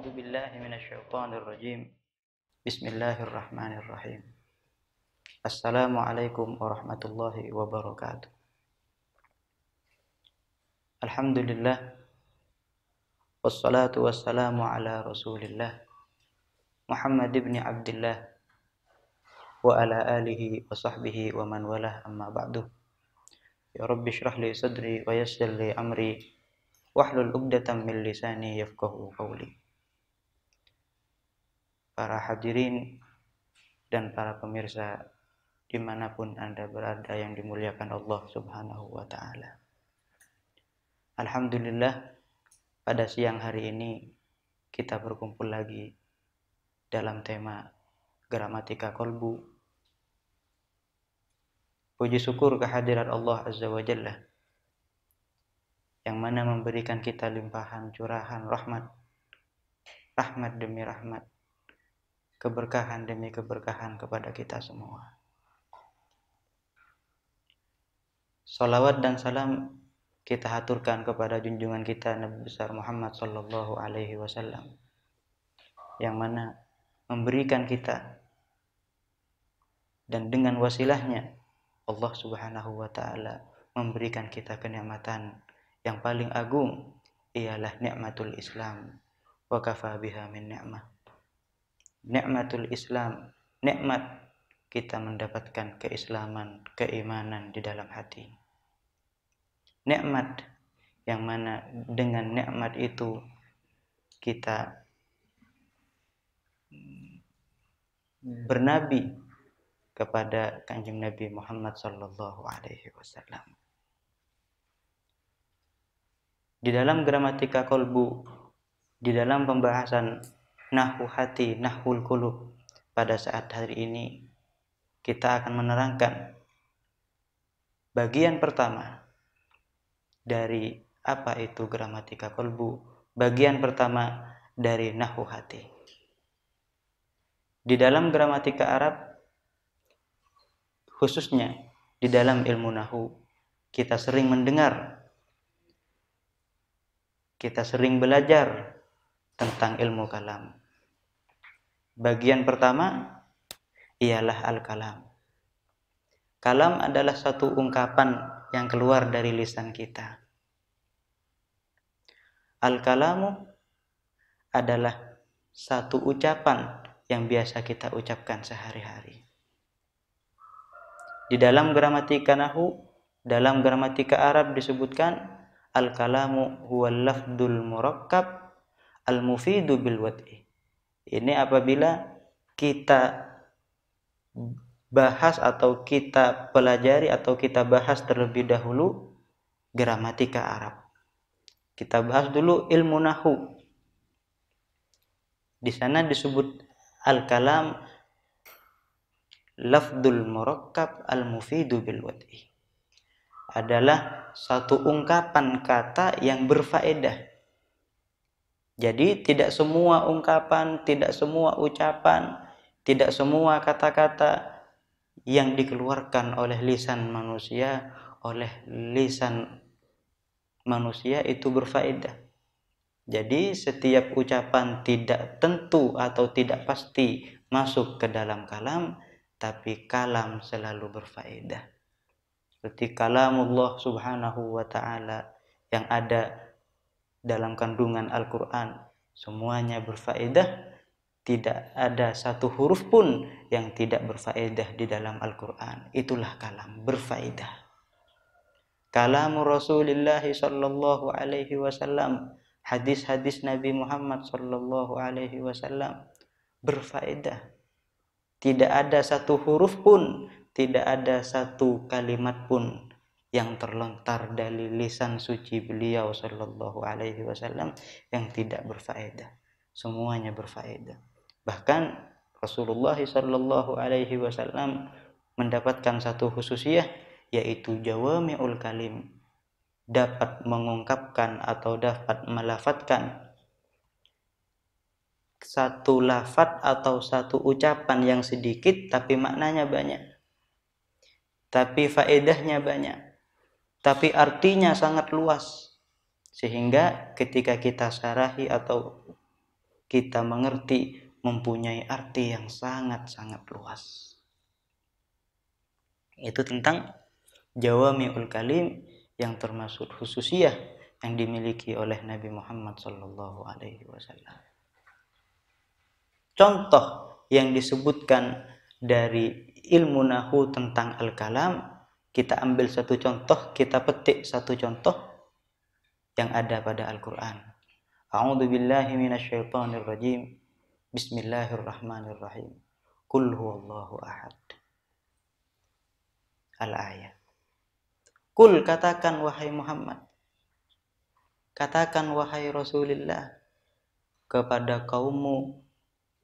أعوذ بالله من الشيطان الرجيم بسم الله الرحمن الرحيم السلام عليكم ورحمة الله وبركاته الحمد لله والصلاة والسلام على رسول الله محمد بن عبد الله وعلى آله وصحبه ومن والاه أما بعد يا رب اشرح لي صدري ويسر لي أمري واحلل عقدة من لساني يفقه قولي para hadirin dan para pemirsa dimanapun Anda berada yang dimuliakan Allah Subhanahu wa Ta'ala. Alhamdulillah, pada siang hari ini kita berkumpul lagi dalam tema gramatika kolbu. Puji syukur kehadiran Allah Azza wa Jalla yang mana memberikan kita limpahan curahan rahmat rahmat demi rahmat keberkahan demi keberkahan kepada kita semua. Salawat dan salam kita haturkan kepada junjungan kita Nabi besar Muhammad Sallallahu Alaihi Wasallam yang mana memberikan kita dan dengan wasilahnya Allah Subhanahu wa taala memberikan kita kenikmatan yang paling agung ialah nikmatul Islam wa kafa biha min ni'mah nikmatul Islam, nikmat kita mendapatkan keislaman, keimanan di dalam hati. Nikmat yang mana dengan nikmat itu kita bernabi kepada kanjeng Nabi Muhammad Sallallahu Alaihi Wasallam. Di dalam gramatika kolbu, di dalam pembahasan nahu hati, nahul kulub. Pada saat hari ini kita akan menerangkan bagian pertama dari apa itu gramatika kolbu, bagian pertama dari nahu hati. Di dalam gramatika Arab, khususnya di dalam ilmu nahu, kita sering mendengar, kita sering belajar tentang ilmu kalam. Bagian pertama ialah al-kalam. Kalam adalah satu ungkapan yang keluar dari lisan kita. Al-kalamu adalah satu ucapan yang biasa kita ucapkan sehari-hari. Di dalam gramatika Nahu, dalam gramatika Arab disebutkan al-kalamu huwa lafdul murakkab al-mufidu bil wad'i ini apabila kita bahas atau kita pelajari atau kita bahas terlebih dahulu gramatika Arab. Kita bahas dulu ilmu nahu. Di sana disebut al-kalam lafdul murakkab al-mufidu bil wad'i adalah satu ungkapan kata yang berfaedah jadi tidak semua ungkapan, tidak semua ucapan, tidak semua kata-kata yang dikeluarkan oleh lisan manusia, oleh lisan manusia itu berfaedah. Jadi setiap ucapan tidak tentu atau tidak pasti masuk ke dalam kalam, tapi kalam selalu berfaedah. Seperti kalamullah subhanahu wa ta'ala yang ada dalam kandungan Al-Quran. Semuanya berfaedah, tidak ada satu huruf pun yang tidak berfaedah di dalam Al-Quran. Itulah kalam berfaedah. Kalam Rasulullah sallallahu alaihi wasallam, hadis-hadis Nabi Muhammad sallallahu alaihi wasallam berfaedah. Tidak ada satu huruf pun, tidak ada satu kalimat pun yang terlontar dari lisan suci beliau sallallahu Alaihi Wasallam yang tidak berfaedah semuanya berfaedah bahkan Rasulullah sallallahu Alaihi Wasallam mendapatkan satu khususiah yaitu jawamiul kalim dapat mengungkapkan atau dapat melafatkan satu lafat atau satu ucapan yang sedikit tapi maknanya banyak tapi faedahnya banyak tapi artinya sangat luas sehingga ketika kita sarahi atau kita mengerti mempunyai arti yang sangat-sangat luas itu tentang jawamiul kalim yang termasuk khususiyah yang dimiliki oleh Nabi Muhammad Shallallahu Alaihi Wasallam. Contoh yang disebutkan dari ilmu nahu tentang al-kalam kita ambil satu contoh, kita petik satu contoh yang ada pada Al-Quran. A'udhu billahi minasyaitanir rajim. Bismillahirrahmanirrahim. Kul huwallahu ahad. Al-ayat. Kul katakan wahai Muhammad. Katakan wahai Rasulullah kepada kaummu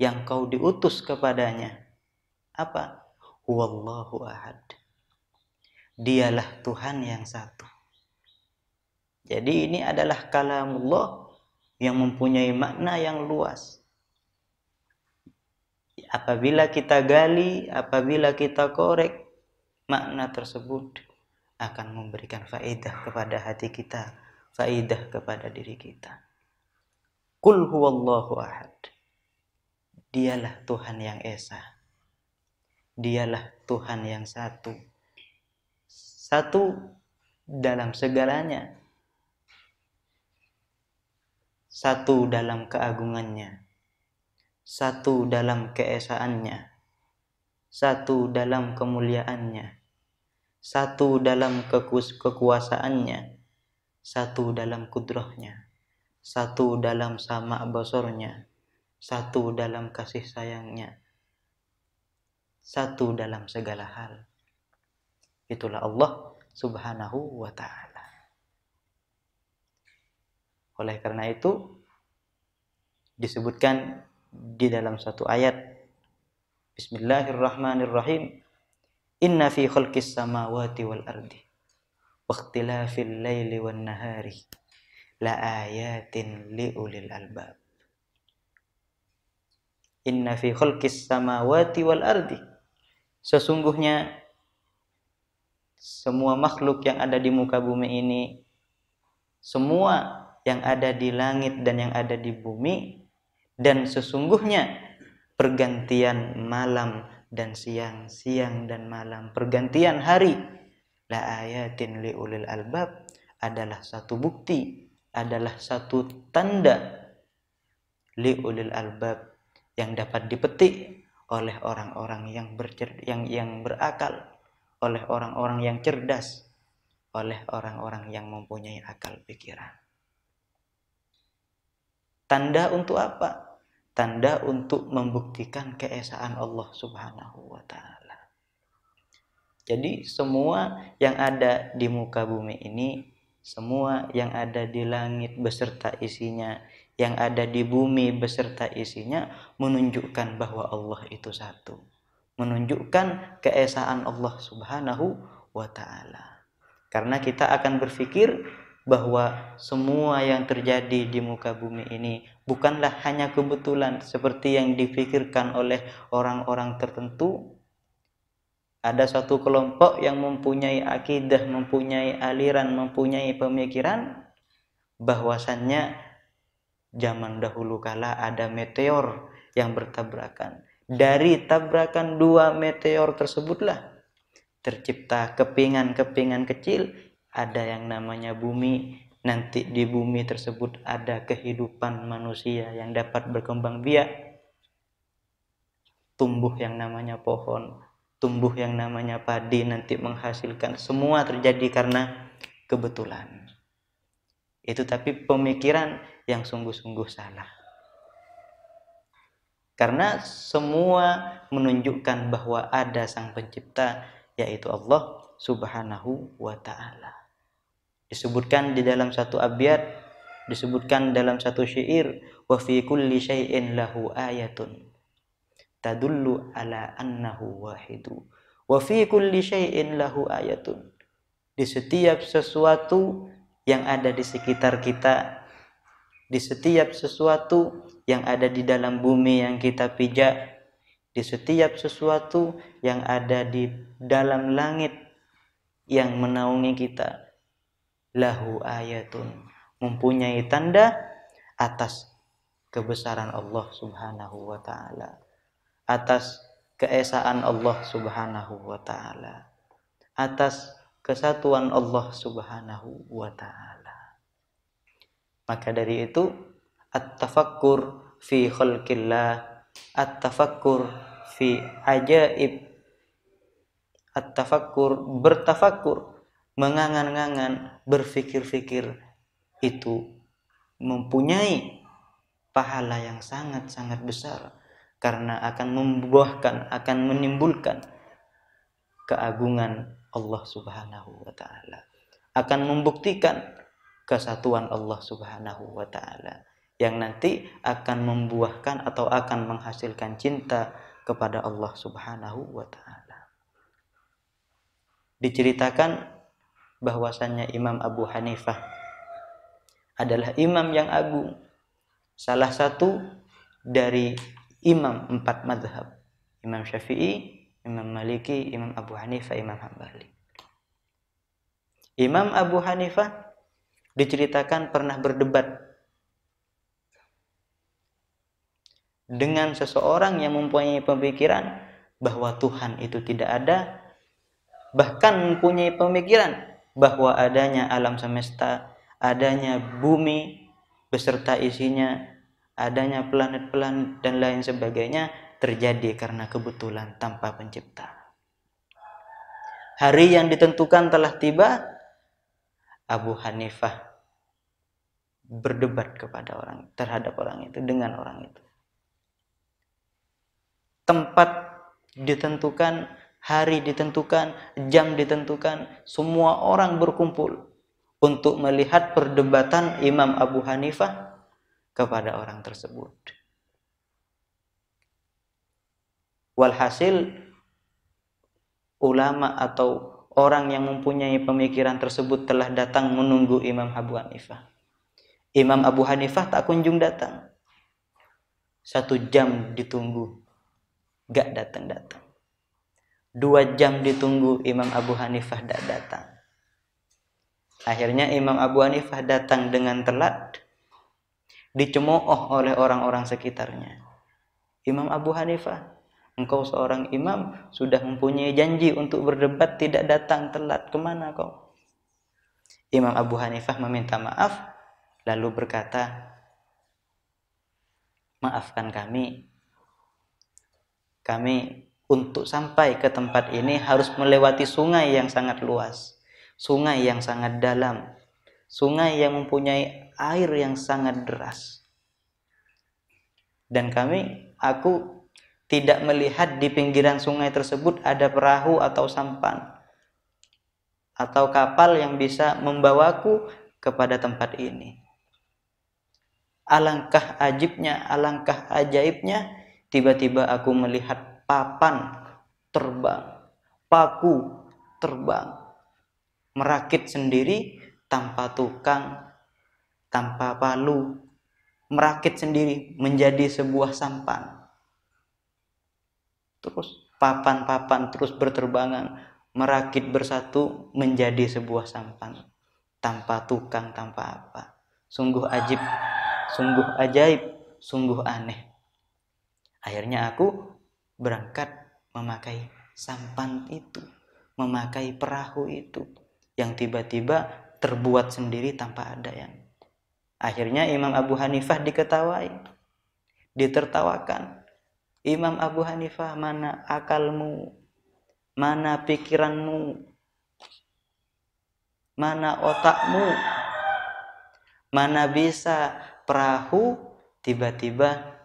yang kau diutus kepadanya. Apa? Huwallahu ahad dialah Tuhan yang satu. Jadi ini adalah Allah yang mempunyai makna yang luas. Apabila kita gali, apabila kita korek, makna tersebut akan memberikan faedah kepada hati kita, faedah kepada diri kita. Kul huwallahu ahad. Dialah Tuhan yang Esa. Dialah Tuhan yang satu satu dalam segalanya, satu dalam keagungannya, satu dalam keesaannya, satu dalam kemuliaannya, satu dalam kekuasaannya, satu dalam kudrohnya, satu dalam sama bosornya, satu dalam kasih sayangnya, satu dalam segala hal. Itulah Allah Subhanahu wa taala. Oleh karena itu disebutkan di dalam satu ayat Bismillahirrahmanirrahim Inna fi khalqis samawati wal ardi waqtilafil laili wan nahari la ayatin liulil albab Inna fi khalqis samawati wal ardi Sesungguhnya semua makhluk yang ada di muka bumi ini, semua yang ada di langit dan yang ada di bumi, dan sesungguhnya pergantian malam dan siang, siang dan malam, pergantian hari, la ayatin li ulil albab adalah satu bukti, adalah satu tanda li ulil albab yang dapat dipetik oleh orang-orang yang yang yang berakal oleh orang-orang yang cerdas, oleh orang-orang yang mempunyai akal pikiran. Tanda untuk apa? Tanda untuk membuktikan keesaan Allah Subhanahu wa taala. Jadi semua yang ada di muka bumi ini, semua yang ada di langit beserta isinya, yang ada di bumi beserta isinya menunjukkan bahwa Allah itu satu menunjukkan keesaan Allah Subhanahu wa taala. Karena kita akan berpikir bahwa semua yang terjadi di muka bumi ini bukanlah hanya kebetulan seperti yang dipikirkan oleh orang-orang tertentu. Ada suatu kelompok yang mempunyai akidah, mempunyai aliran, mempunyai pemikiran bahwasannya zaman dahulu kala ada meteor yang bertabrakan dari tabrakan dua meteor tersebutlah tercipta kepingan-kepingan kecil, ada yang namanya bumi, nanti di bumi tersebut ada kehidupan manusia yang dapat berkembang biak. Tumbuh yang namanya pohon, tumbuh yang namanya padi nanti menghasilkan semua terjadi karena kebetulan. Itu tapi pemikiran yang sungguh-sungguh salah. Karena semua menunjukkan bahwa ada sang pencipta yaitu Allah Subhanahu wa taala. Disebutkan di dalam satu abjad, disebutkan dalam satu syair, wa fi kulli syai'in lahu ayatun tadullu ala annahu wahidu. Wa fi kulli syai'in lahu ayatun. Di setiap sesuatu yang ada di sekitar kita, di setiap sesuatu yang ada di dalam bumi yang kita pijak, di setiap sesuatu yang ada di dalam langit yang menaungi kita. Lahu ayatun mempunyai tanda atas kebesaran Allah Subhanahu wa taala, atas keesaan Allah Subhanahu wa taala, atas kesatuan Allah Subhanahu wa taala. Maka dari itu at-tafakkur fi khalqillah at-tafakkur fi ajaib at-tafakkur bertafakkur mengangan-angan berfikir-fikir itu mempunyai pahala yang sangat-sangat besar karena akan membuahkan akan menimbulkan keagungan Allah Subhanahu wa taala akan membuktikan kesatuan Allah Subhanahu wa taala yang nanti akan membuahkan atau akan menghasilkan cinta kepada Allah Subhanahu wa taala. Diceritakan bahwasannya Imam Abu Hanifah adalah imam yang agung, salah satu dari imam empat madhab, Imam Syafi'i, Imam Maliki, Imam Abu Hanifah, Imam Hambali. Imam Abu Hanifah diceritakan pernah berdebat dengan hmm. seseorang yang mempunyai pemikiran bahwa Tuhan itu tidak ada, bahkan mempunyai pemikiran bahwa adanya alam semesta, adanya bumi beserta isinya, adanya planet-planet dan lain sebagainya terjadi karena kebetulan tanpa pencipta. Hari yang ditentukan telah tiba, Abu Hanifah berdebat kepada orang terhadap orang itu dengan orang itu tempat ditentukan, hari ditentukan, jam ditentukan, semua orang berkumpul untuk melihat perdebatan Imam Abu Hanifah kepada orang tersebut. Walhasil ulama atau orang yang mempunyai pemikiran tersebut telah datang menunggu Imam Abu Hanifah. Imam Abu Hanifah tak kunjung datang. Satu jam ditunggu, gak datang-datang. Dua jam ditunggu Imam Abu Hanifah gak datang. Akhirnya Imam Abu Hanifah datang dengan telat, dicemooh oleh orang-orang sekitarnya. Imam Abu Hanifah, engkau seorang imam sudah mempunyai janji untuk berdebat tidak datang telat kemana kau? Imam Abu Hanifah meminta maaf lalu berkata, maafkan kami kami untuk sampai ke tempat ini harus melewati sungai yang sangat luas, sungai yang sangat dalam, sungai yang mempunyai air yang sangat deras. Dan kami, aku tidak melihat di pinggiran sungai tersebut ada perahu atau sampan atau kapal yang bisa membawaku kepada tempat ini. Alangkah ajibnya, alangkah ajaibnya Tiba-tiba aku melihat papan terbang, paku terbang, merakit sendiri tanpa tukang, tanpa palu, merakit sendiri menjadi sebuah sampan. Terus papan-papan terus berterbangan, merakit bersatu menjadi sebuah sampan tanpa tukang, tanpa apa. Sungguh ajib, sungguh ajaib, sungguh aneh. Akhirnya aku berangkat memakai sampan itu, memakai perahu itu yang tiba-tiba terbuat sendiri tanpa ada yang. Akhirnya Imam Abu Hanifah diketawai, ditertawakan. Imam Abu Hanifah, mana akalmu? Mana pikiranmu? Mana otakmu? Mana bisa perahu tiba-tiba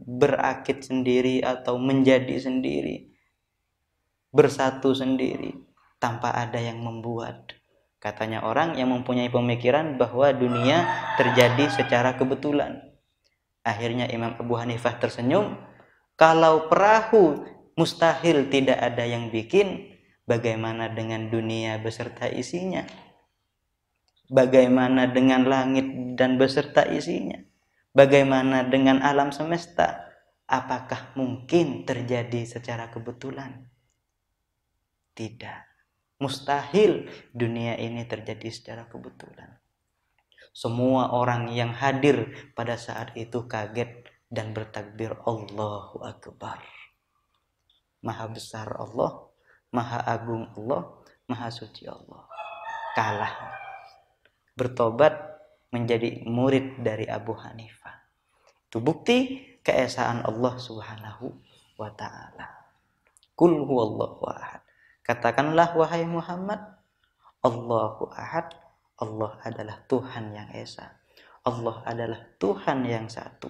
berakit sendiri atau menjadi sendiri bersatu sendiri tanpa ada yang membuat katanya orang yang mempunyai pemikiran bahwa dunia terjadi secara kebetulan akhirnya Imam Abu Hanifah tersenyum kalau perahu mustahil tidak ada yang bikin bagaimana dengan dunia beserta isinya bagaimana dengan langit dan beserta isinya Bagaimana dengan alam semesta? Apakah mungkin terjadi secara kebetulan? Tidak. Mustahil dunia ini terjadi secara kebetulan. Semua orang yang hadir pada saat itu kaget dan bertakbir Allahu Akbar. Maha besar Allah, maha agung Allah, maha suci Allah. Kalah. Bertobat menjadi murid dari Abu Hanifah. Itu bukti keesaan Allah Subhanahu wa taala. Kul huwallahu ahad. Katakanlah wahai Muhammad, Allahu ahad, Allah adalah Tuhan yang esa. Allah adalah Tuhan yang satu.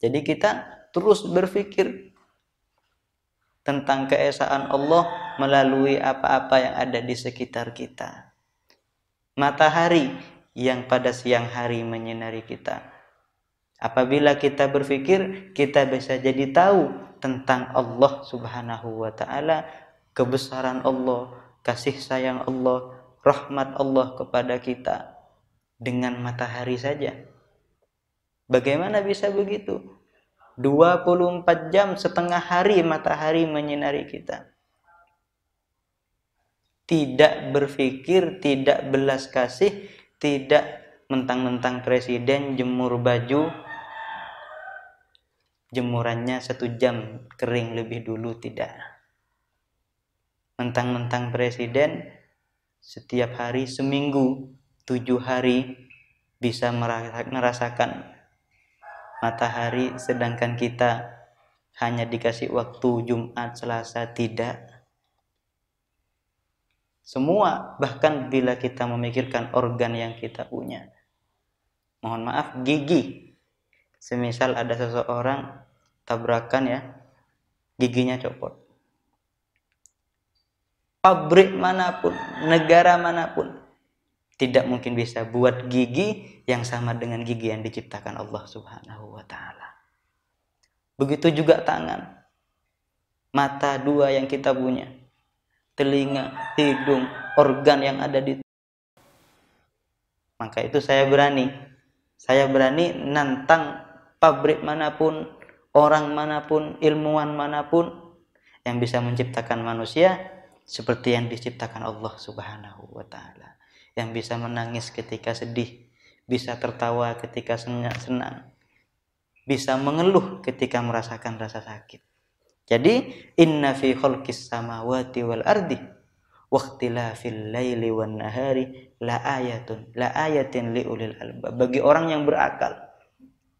Jadi kita terus berpikir tentang keesaan Allah melalui apa-apa yang ada di sekitar kita. Matahari yang pada siang hari menyinari kita, Apabila kita berpikir, kita bisa jadi tahu tentang Allah Subhanahu wa taala, kebesaran Allah, kasih sayang Allah, rahmat Allah kepada kita dengan matahari saja. Bagaimana bisa begitu? 24 jam setengah hari matahari menyinari kita. Tidak berpikir, tidak belas kasih, tidak mentang-mentang presiden jemur baju jemurannya satu jam kering lebih dulu tidak mentang-mentang presiden setiap hari seminggu tujuh hari bisa merasakan matahari sedangkan kita hanya dikasih waktu Jumat, Selasa, tidak. Semua, bahkan bila kita memikirkan organ yang kita punya. Mohon maaf, gigi. Semisal ada seseorang tabrakan ya giginya copot pabrik manapun negara manapun tidak mungkin bisa buat gigi yang sama dengan gigi yang diciptakan Allah Subhanahu wa taala. Begitu juga tangan, mata dua yang kita punya, telinga, hidung, organ yang ada di maka itu saya berani. Saya berani nantang pabrik manapun, orang manapun, ilmuwan manapun yang bisa menciptakan manusia seperti yang diciptakan Allah Subhanahu wa taala. Yang bisa menangis ketika sedih, bisa tertawa ketika senang, bisa mengeluh ketika merasakan rasa sakit. Jadi inna fi khalqis samawati wal ardi fil laili wan nahari la ayatun la ayatin li ulil albab. Bagi orang yang berakal,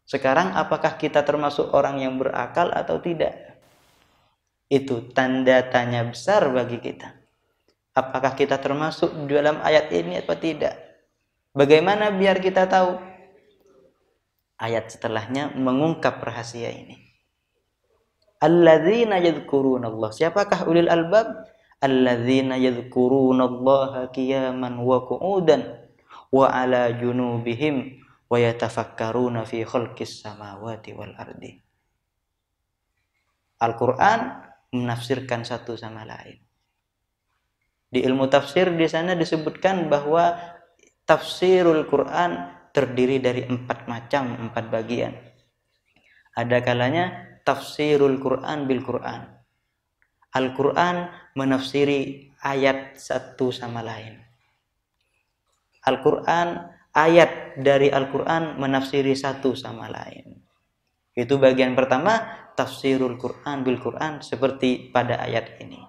sekarang apakah kita termasuk orang yang berakal atau tidak? Itu tanda tanya besar bagi kita. Apakah kita termasuk dalam ayat ini atau tidak? Bagaimana biar kita tahu? Ayat setelahnya mengungkap rahasia ini. Alladzina yadhkuruna Allah. Siapakah ulil albab? Alladzina yadhkuruna Allah qiyaman wa qu'udan wa ala junubihim wa yatafakkaruna fi khalqis samawati wal ardi. Al-Qur'an menafsirkan satu sama lain. Di ilmu tafsir di sana disebutkan bahwa tafsirul Quran terdiri dari empat macam, empat bagian. Ada kalanya tafsirul Quran bil Quran. Al-Quran menafsiri ayat satu sama lain. Al-Quran ayat dari Al-Quran menafsiri satu sama lain. Itu bagian pertama, tafsirul Quran bil Quran seperti pada ayat ini.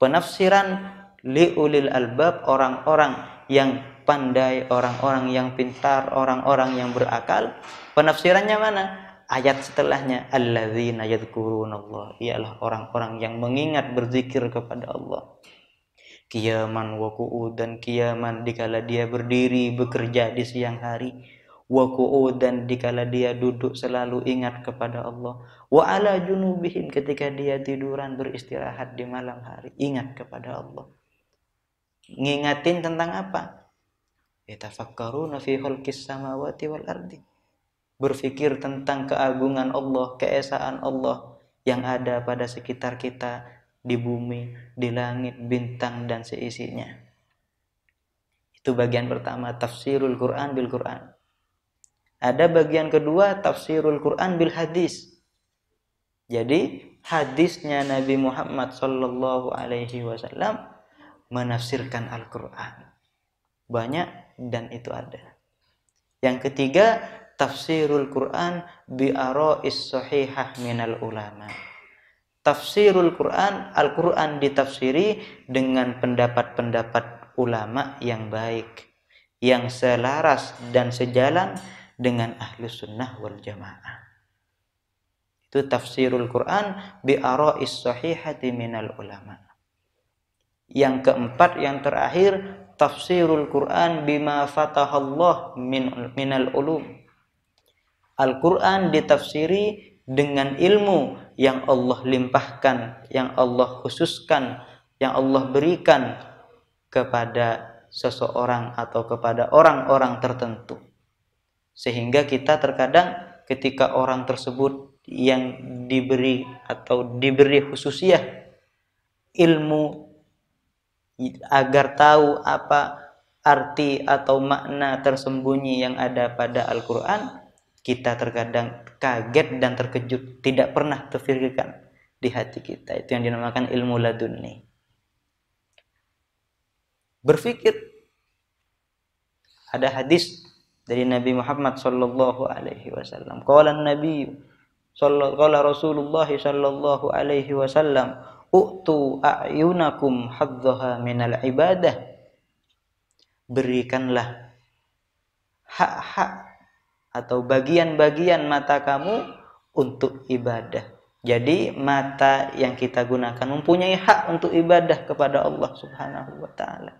Penafsiran liulil albab orang-orang yang pandai, orang-orang yang pintar, orang-orang yang berakal. Penafsirannya mana? Ayat setelahnya alladzina yadhkurunallah, ialah orang-orang yang mengingat berzikir kepada Allah kiaman wakuu dan kiaman dikala dia berdiri bekerja di siang hari wakuu dan dikala dia duduk selalu ingat kepada Allah wa ala junubihin ketika dia tiduran beristirahat di malam hari ingat kepada Allah ngingatin tentang apa yatafakkaruna fi khalqis samawati wal ardi berpikir tentang keagungan Allah keesaan Allah yang ada pada sekitar kita di bumi, di langit, bintang dan seisinya. Itu bagian pertama tafsirul Quran bil Quran. Ada bagian kedua tafsirul Quran bil hadis. Jadi hadisnya Nabi Muhammad saw Alaihi Wasallam menafsirkan Al-Quran banyak dan itu ada. Yang ketiga tafsirul Quran bi arois sahihah minal ulama tafsirul Quran, Al-Quran ditafsiri dengan pendapat-pendapat ulama yang baik, yang selaras dan sejalan dengan ahlu sunnah wal jamaah. Itu tafsirul Quran bi arois sahihati minal ulama. Yang keempat, yang terakhir, tafsirul Quran bima fatahallah min, minal ulum. Al-Quran ditafsiri dengan ilmu yang Allah limpahkan, yang Allah khususkan, yang Allah berikan kepada seseorang atau kepada orang-orang tertentu. Sehingga kita terkadang ketika orang tersebut yang diberi atau diberi khususnya ilmu agar tahu apa arti atau makna tersembunyi yang ada pada Al-Qur'an kita terkadang kaget dan terkejut tidak pernah terfikirkan di hati kita itu yang dinamakan ilmu laduni berpikir ada hadis dari Nabi Muhammad sallallahu alaihi wasallam qala nabi qala Rasulullah sallallahu alaihi wasallam utu a'yunakum hadzaha minal ibadah berikanlah hak-hak atau bagian-bagian mata kamu untuk ibadah. Jadi mata yang kita gunakan mempunyai hak untuk ibadah kepada Allah Subhanahu wa taala.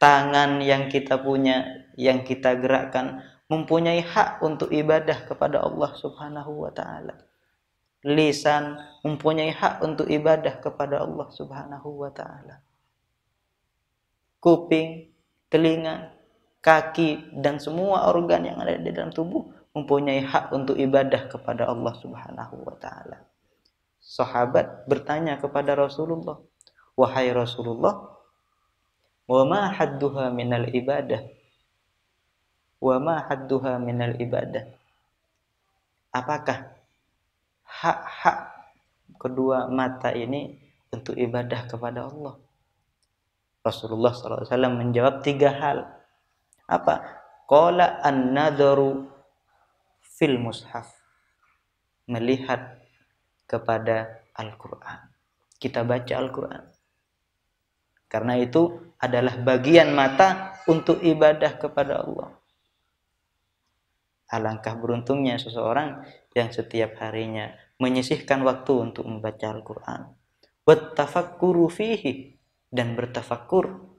Tangan yang kita punya, yang kita gerakkan mempunyai hak untuk ibadah kepada Allah Subhanahu wa taala. Lisan mempunyai hak untuk ibadah kepada Allah Subhanahu wa taala. Kuping, telinga kaki, dan semua organ yang ada di dalam tubuh mempunyai hak untuk ibadah kepada Allah Subhanahu wa taala. Sahabat bertanya kepada Rasulullah, "Wahai Rasulullah, wa ma hadduha minal ibadah?" Wa ma hadduha minal ibadah? Apakah hak-hak kedua mata ini untuk ibadah kepada Allah? Rasulullah SAW menjawab tiga hal apa? Qala an fil mushaf. Melihat kepada Al-Qur'an. Kita baca Al-Qur'an. Karena itu adalah bagian mata untuk ibadah kepada Allah. Alangkah beruntungnya seseorang yang setiap harinya menyisihkan waktu untuk membaca Al-Qur'an. dan bertafakur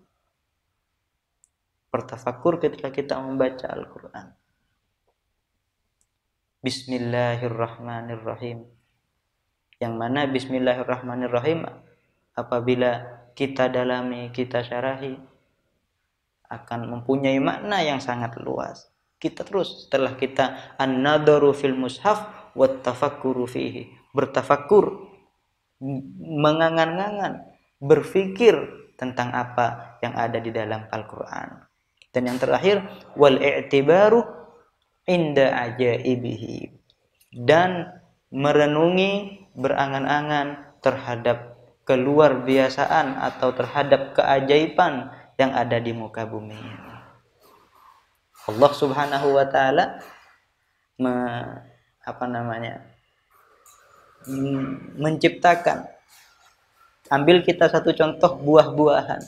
bertafakur ketika kita membaca Al-Quran. Bismillahirrahmanirrahim. Yang mana Bismillahirrahmanirrahim apabila kita dalami, kita syarahi akan mempunyai makna yang sangat luas. Kita terus setelah kita an-nadaru fil mushaf wa tafakkuru fihi, bertafakur mengangan ngangan berpikir tentang apa yang ada di dalam Al-Qur'an. Dan yang terakhir wal i'tibaru inda ajaibihi dan merenungi berangan-angan terhadap keluar biasaan atau terhadap keajaiban yang ada di muka bumi. Allah Subhanahu wa taala me, apa namanya? menciptakan ambil kita satu contoh buah-buahan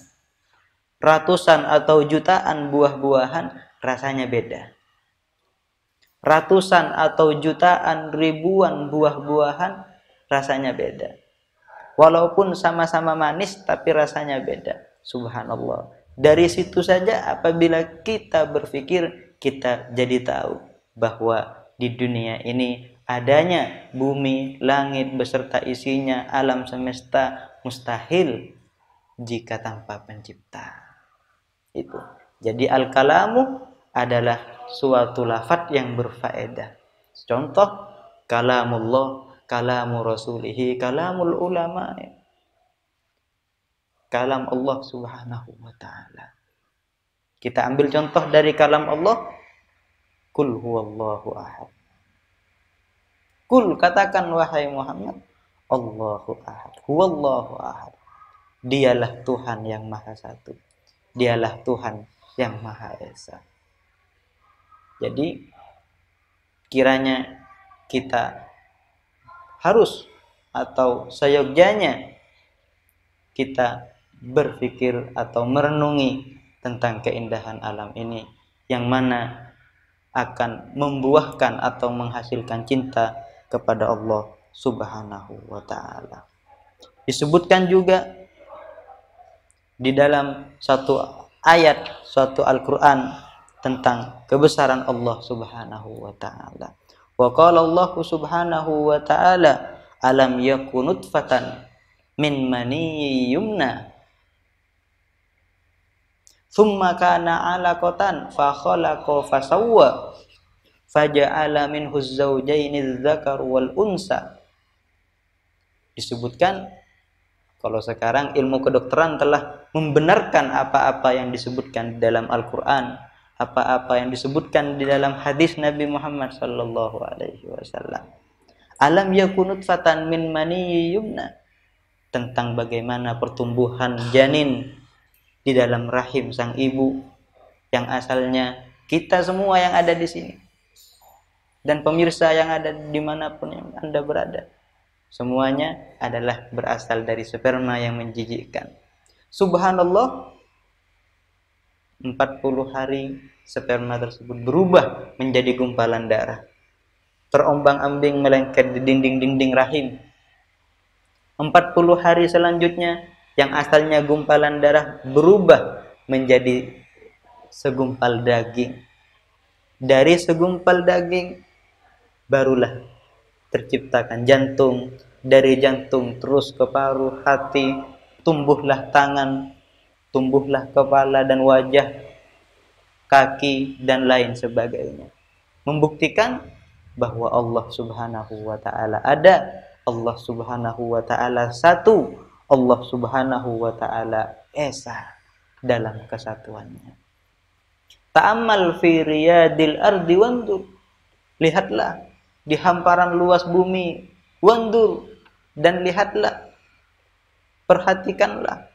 ratusan atau jutaan buah-buahan rasanya beda. Ratusan atau jutaan ribuan buah-buahan rasanya beda. Walaupun sama-sama manis tapi rasanya beda. Subhanallah. Dari situ saja apabila kita berpikir kita jadi tahu bahwa di dunia ini adanya bumi, langit beserta isinya, alam semesta mustahil jika tanpa pencipta itu jadi al kalamu adalah suatu lafat yang berfaedah contoh kalamullah kalamu rasulihi kalamul ulama kalam Allah subhanahu wa ta'ala kita ambil contoh dari kalam Allah kul huwallahu ahad Kul katakan wahai Muhammad, Allahu ahad, huwallahu ahad. Dialah Tuhan yang maha satu. Dialah Tuhan yang Maha Esa. Jadi kiranya kita harus atau seyogyanya kita berpikir atau merenungi tentang keindahan alam ini yang mana akan membuahkan atau menghasilkan cinta kepada Allah Subhanahu wa taala. Disebutkan juga di dalam satu ayat suatu Al-Qur'an tentang kebesaran Allah Subhanahu wa taala. Wa qala Allah Subhanahu wa taala alam yakun nutfatan min mani yumna thumma kana alaqatan fa khalaqa fasawwa faja'ala minhu zawjaini dzakar wal unsa disebutkan kalau sekarang ilmu kedokteran telah membenarkan apa-apa yang disebutkan dalam Al-Qur'an, apa-apa yang disebutkan di dalam hadis Nabi Muhammad sallallahu alaihi wasallam. Alam yakunut fatan min mani yumna tentang bagaimana pertumbuhan janin di dalam rahim sang ibu yang asalnya kita semua yang ada di sini dan pemirsa yang ada dimanapun yang Anda berada Semuanya adalah berasal dari sperma yang menjijikkan. Subhanallah, 40 hari sperma tersebut berubah menjadi gumpalan darah. Terombang-ambing melengket di dinding-dinding rahim. 40 hari selanjutnya, yang asalnya gumpalan darah berubah menjadi segumpal daging. Dari segumpal daging, barulah terciptakan jantung, dari jantung terus ke paru, hati, tumbuhlah tangan, tumbuhlah kepala dan wajah, kaki dan lain sebagainya. Membuktikan bahwa Allah Subhanahu wa taala ada, Allah Subhanahu wa taala satu, Allah Subhanahu wa taala esa dalam kesatuannya. Ta'ammal fi riyadil ardi wandur. Lihatlah di hamparan luas bumi. Wandur dan lihatlah, perhatikanlah,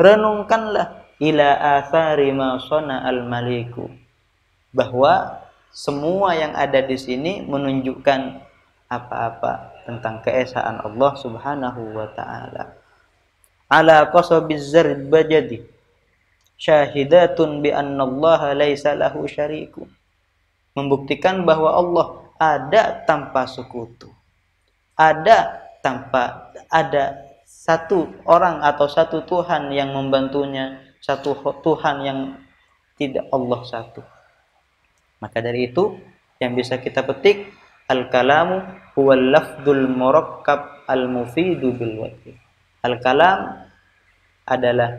renungkanlah ila athari ma al maliku bahwa semua yang ada di sini menunjukkan apa-apa tentang keesaan Allah Subhanahu wa taala. Ala qasabiz bajadi syahidatun bi anna Allah laisa lahu syariku. Membuktikan bahwa Allah ada tanpa sekutu ada tanpa ada satu orang atau satu Tuhan yang membantunya satu Tuhan yang tidak Allah satu maka dari itu yang bisa kita petik al-kalamu huwal lafdul murakkab al-mufidu bil wajib al-kalam adalah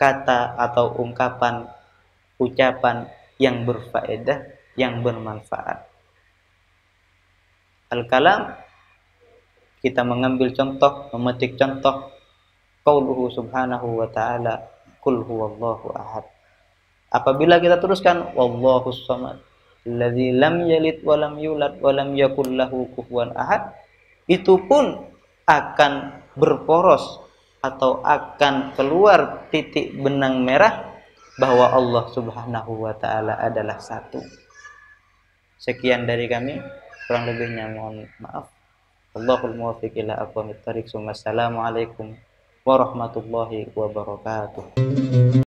kata atau ungkapan ucapan yang berfaedah yang bermanfaat al-kalam kita mengambil contoh, memetik contoh qauluhu subhanahu wa ta'ala kul huwallahu ahad. Apabila kita teruskan wallahu samad alladzi lam yalid wa lam yulad wa lam yakul lahu kufuwan ahad itu pun akan berporos atau akan keluar titik benang merah bahwa Allah Subhanahu wa taala adalah satu. Sekian dari kami kurang lebihnya mohon maaf Allahul muwafiq ila aqwamit thariq. Assalamualaikum warahmatullahi wabarakatuh.